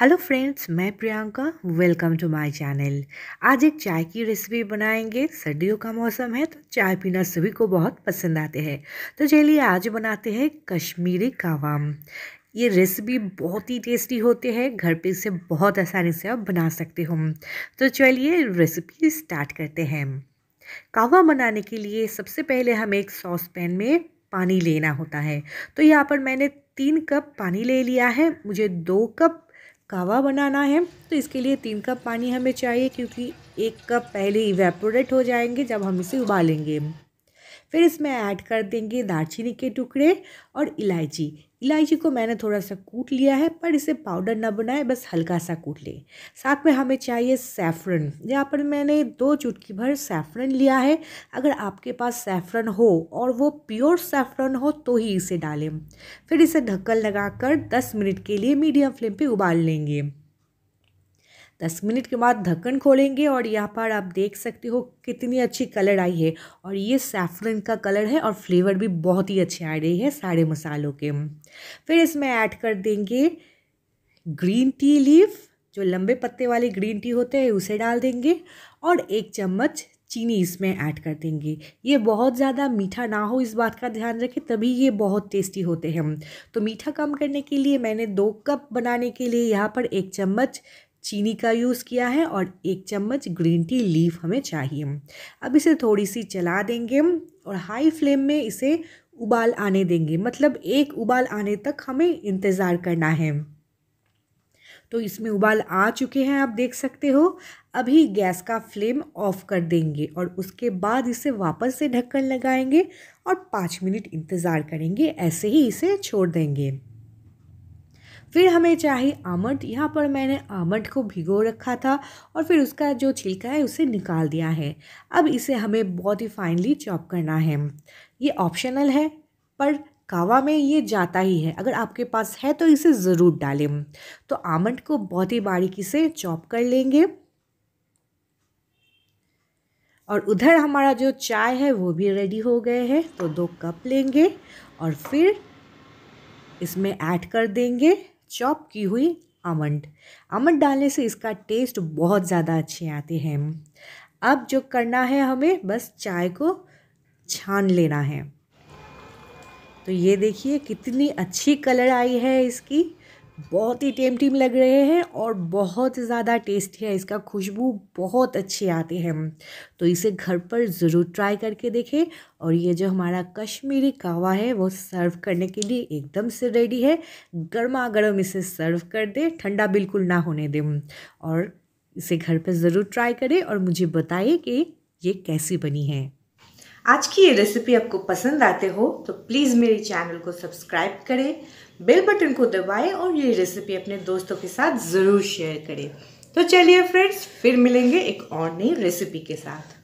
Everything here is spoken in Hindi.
हेलो फ्रेंड्स मैं Priyanka welcome to my channel आज एक चाय की रेसिपी बनाएंगे सर्दियों का मौसम है तो चाय पीना सभी को बहुत पसंद आते हैं तो चलिए आज बनाते हैं कश्मीरी कावाम ये रेसिपी बहुत ही टेस्टी होते हैं घर पे इसे बहुत आसानी से आप बना सकते हो तो चलिए रेसिपी स्टार्ट करते हैं कावा बनाने के लिए सबसे पहले हमें एक सॉस पैन में पानी लेना होता है तो यहाँ पर मैंने तीन कप पानी ले लिया है मुझे दो कप कावा बनाना है तो इसके लिए तीन कप पानी हमें चाहिए क्योंकि एक कप पहले इवेपोरेट हो जाएंगे जब हम इसे उबालेंगे फिर इसमें ऐड कर देंगे दालचीनी के टुकड़े और इलायची इलायची को मैंने थोड़ा सा कूट लिया है पर इसे पाउडर ना बनाए बस हल्का सा कूट लें साथ में हमें चाहिए सैफरन यहाँ पर मैंने दो चुटकी भर सैफरन लिया है अगर आपके पास सैफरन हो और वो प्योर सैफरन हो तो ही इसे डालें फिर इसे ढक्कन लगाकर 10 मिनट के लिए मीडियम फ्लेम पे उबाल लेंगे दस मिनट के बाद ढक्कन खोलेंगे और यहाँ पर आप देख सकते हो कितनी अच्छी कलर आई है और ये सेफ्रन का कलर है और फ्लेवर भी बहुत ही अच्छी आ रही है सारे मसालों के फिर इसमें ऐड कर देंगे ग्रीन टी लीफ जो लंबे पत्ते वाले ग्रीन टी होते हैं उसे डाल देंगे और एक चम्मच चीनी इसमें ऐड कर देंगे ये बहुत ज़्यादा मीठा ना हो इस बात का ध्यान रखें तभी ये बहुत टेस्टी होते हैं तो मीठा कम करने के लिए मैंने दो कप बनाने के लिए यहाँ पर एक चम्मच चीनी का यूज़ किया है और एक चम्मच ग्रीन टी लीफ हमें चाहिए अब इसे थोड़ी सी चला देंगे और हाई फ्लेम में इसे उबाल आने देंगे मतलब एक उबाल आने तक हमें इंतज़ार करना है तो इसमें उबाल आ चुके हैं आप देख सकते हो अभी गैस का फ्लेम ऑफ कर देंगे और उसके बाद इसे वापस से ढक्कन लगाएंगे और पाँच मिनट इंतज़ार करेंगे ऐसे ही इसे छोड़ देंगे फिर हमें चाहिए आमंड यहाँ पर मैंने आमंड को भिगो रखा था और फिर उसका जो छिलका है उसे निकाल दिया है अब इसे हमें बहुत ही फाइनली चॉप करना है ये ऑप्शनल है पर कावा में ये जाता ही है अगर आपके पास है तो इसे ज़रूर डालें तो आमंड को बहुत ही बारीकी से चॉप कर लेंगे और उधर हमारा जो चाय है वो भी रेडी हो गए हैं तो दो कप लेंगे और फिर इसमें ऐड कर देंगे चॉप की हुई आमंड आमंड डालने से इसका टेस्ट बहुत ज़्यादा अच्छे आते हैं अब जो करना है हमें बस चाय को छान लेना है तो ये देखिए कितनी अच्छी कलर आई है इसकी बहुत ही टेम टीम लग रहे हैं और बहुत ज़्यादा टेस्टी है इसका खुशबू बहुत अच्छी आती है तो इसे घर पर ज़रूर ट्राई करके देखें और ये जो हमारा कश्मीरी कावा है वो सर्व करने के लिए एकदम से रेडी है गर्मा गर्म इसे सर्व कर दे ठंडा बिल्कुल ना होने दें और इसे घर पर ज़रूर ट्राई करें और मुझे बताइए कि ये कैसी बनी है आज की ये रेसिपी आपको पसंद आते हो तो प्लीज़ मेरे चैनल को सब्सक्राइब करें बेल बटन को दबाएं और ये रेसिपी अपने दोस्तों के साथ ज़रूर शेयर करें तो चलिए फ्रेंड्स फिर मिलेंगे एक और नई रेसिपी के साथ